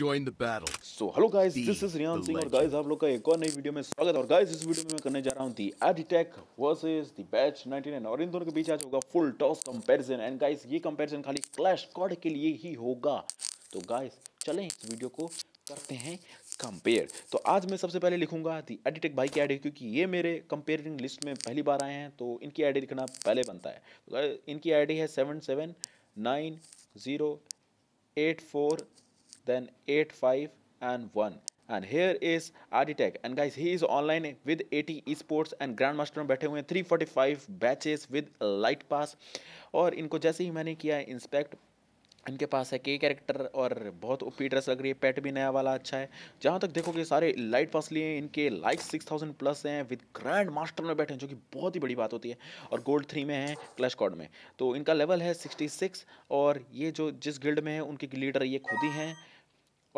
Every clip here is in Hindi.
join the battle. So hello guys, Be this is Riyan Singh और guys आप लोग का एक और नई वीडियो में स्वागत है और guys इस वीडियो में मैं करने जा रहा हूँ दी एडिटेक वर्सेस दी बैच 99 और इन दोनों के बीच आज होगा full toss comparison and guys ये comparison खाली Clash कॉड के लिए ही होगा तो guys चलें इस वीडियो को करते हैं कंपेयर तो आज मैं सबसे पहले लिखूंगा दी एडिटेक भाई की आईडी क्योंकि ये मेरे कंपेयरिंग लिस्ट में पहली बार आए हैं तो इनकी आईडी लिखना पहले बनता है तो इनकी आईडी है seven seven nine zero eight four then 8, 5 and 1. And here is Aditech. And guys, he is online with 80 esports and Grandmaster. 345 batches with Light Pass. And inko jaise hi maine kiya inspect, इनके पास है के कैरेक्टर और बहुत ओपी ड्रेस लग रही है पेट भी नया वाला अच्छा है जहाँ तक देखोगे सारे लाइट पास लिए इनके लाइक सिक्स थाउजेंड प्लस हैं विद ग्रैंड मास्टर में बैठे हैं जो कि बहुत ही बड़ी बात होती है और गोल्ड थ्री में है क्लैश कॉड में तो इनका लेवल है सिक्सटी सिक्स और ये जो जिस गिल्ड में है उनके लीडर ये खुद ही हैं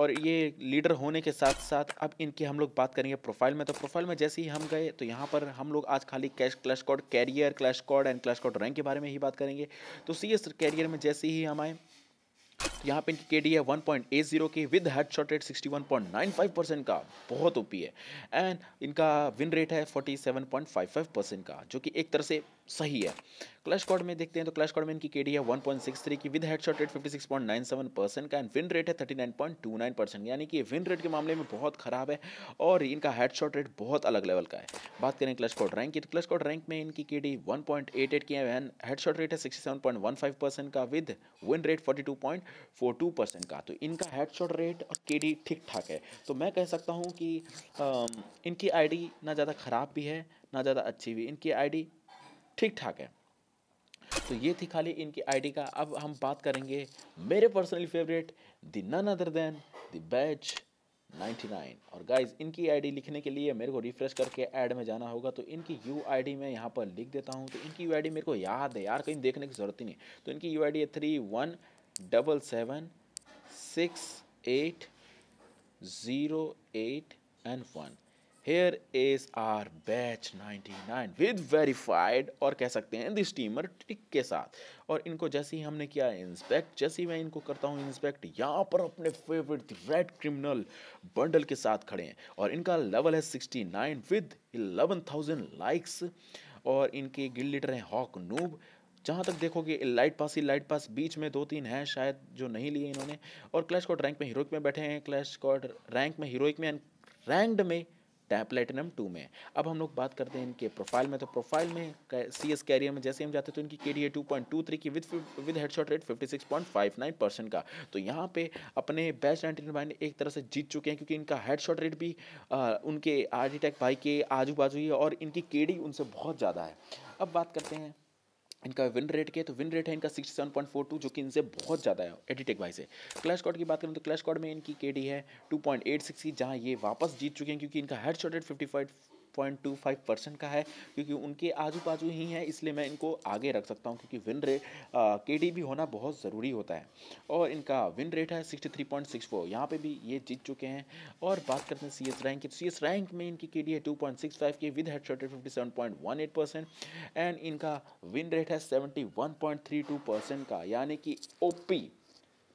और ये लीडर होने के साथ साथ अब इनकी हम लोग बात करेंगे प्रोफाइल में तो प्रोफाइल में जैसे ही हम गए तो यहाँ पर हम लोग आज खाली cash clash COD career clash COD and clash COD rank के बारे में ही बात करेंगे तो सी एस कैरियर में जैसे ही हम आए यहाँ पे इनकी के डी है वन पॉइंट एट जीरो की with head shot rate sixty one point nine five percent का बहुत ओपी है एंड इनका विन रेट है forty seven point five five percent का जो कि एक तरह से सही है क्लच कॉर्ड में देखते हैं तो क्लच कॉर्ड में इनकी केडी है 1.63 की विद हेडशॉट रेट 56.97 परसेंट का एंड विन रेट है 39.29 परसेंट यानी कि विन रेट के मामले में बहुत खराब है और इनका हेडशॉट रेट बहुत अलग लेवल का है बात करें क्लच कॉर्ड रैंक की तो क्लच कॉर्ड रैंक में इनकी के डी वन की है एंड शॉट रेट है फाइव परसेंट का with win rate two percent का तो इनका शॉट रेट और के ठीक ठाक है तो मैं कह सकता हूँ कि आ, इनकी डी ना ज़्यादा ख़राब भी है ना ज़्यादा अच्छी भी इनकी डी ठीक ठाक है तो ये थी खाली इनकी आईडी का अब हम बात करेंगे मेरे personally favourite the none other than the batch 99 और गाइज इनकी आईडी लिखने के लिए मेरे को रिफ्रेश करके ऐड में जाना होगा तो इनकी यू आई मैं यहाँ पर लिख देता हूँ तो इनकी यू आई मेरे को याद है यार कहीं देखने की ज़रूरत ही नहीं तो इनकी यू आई है three one double seven six eight zero eight and one here is our batch 99 with verified और कह सकते हैं दिस स्टीमर टिक के साथ और इनको जैसे ही हमने किया इंस्पेक्ट जैसे ही मैं इनको करता हूँ इंस्पेक्ट यहाँ पर अपने फेवरेट रेड क्रिमिनल बंडल के साथ खड़े हैं और इनका लेवल है 69 विद 11,000 लाइक्स और इनके गिल लीडर हैं हॉक नूब जहाँ तक देखोगे लाइट पास ही लाइट पास बीच में दो तीन हैं शायद जो नहीं लिए इन्होंने और क्लैश कॉट रैंक में हीरोइक में बैठे हैं क्लैश कॉट रैंक में हीरोइक में रैंकड में टैप प्लेटिनम टू में अब हम लोग बात करते हैं इनके प्रोफाइल में तो प्रोफाइल में सी एस कैरियर में जैसे हम जाते हैं तो इनकी K D a two point two three की with with shot rate fifty six point five nine percent का तो यहाँ पे अपने बेस्ट नाइनटीन भाई एक तरह से जीत चुके हैं क्योंकि इनका हेड शॉट रेट भी आ, उनके आर्ट भाई के आजू बाजू ही और इनकी के डी उनसे बहुत ज़्यादा है अब बात करते हैं इनका विन रेट के तो विन रेट है इनका 67.42 जो कि इनसे बहुत ज़्यादा है एडिटेक वाइज से क्लैश कॉड की बात करें तो क्लैश कॉड में इनकी के है 2.86 की जहां ये वापस जीत चुके हैं क्योंकि इनका head shot eight point two five percent का है क्योंकि उनके आजू बाजू ही हैं इसलिए मैं इनको आगे रख सकता हूँ क्योंकि विन रेट के डी भी होना बहुत ज़रूरी होता है और इनका विन रेट है sixty three point six four यहाँ पर भी ये जीत चुके हैं और बात करते हैं सी एस रैंक की सी एस रैंक में इनकी के डी है टू पॉइंट सिक्स फाइव की with head shot rate fifty seven point one eight percent and इनका विन रेट है seventy one point three two percent का यानी कि ओ पी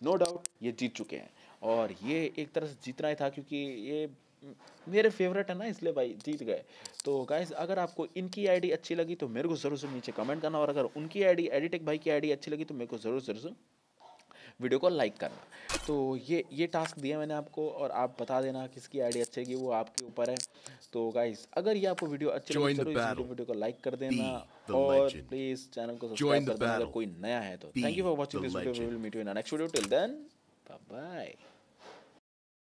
नो डाउट ये जीत चुके हैं और ये एक तरह से जीतना ही था क्योंकि ये मेरे फेवरेट है ना इसलिए भाई जीत गए तो गाइज अगर आपको इनकी आईडी अच्छी लगी तो मेरे को ज़रूर से नीचे कमेंट करना और अगर उनकी आईडी एडिटेक भाई की आईडी अच्छी लगी तो मेरे को ज़रूर ज़रूर से वीडियो को लाइक करना तो ये ये टास्क दिया मैंने आपको और आप बता देना किसकी आईडी अच्छी लगी वो आपके ऊपर है तो गाइज अगर ये आपको वीडियो अच्छी लगी तो वीडियो को लाइक कर देना और प्लीज चैनल को सब्सक्राइब कर देना अगर कोई नया है तो thank you for watching this video we will meet you in next video till then bye bye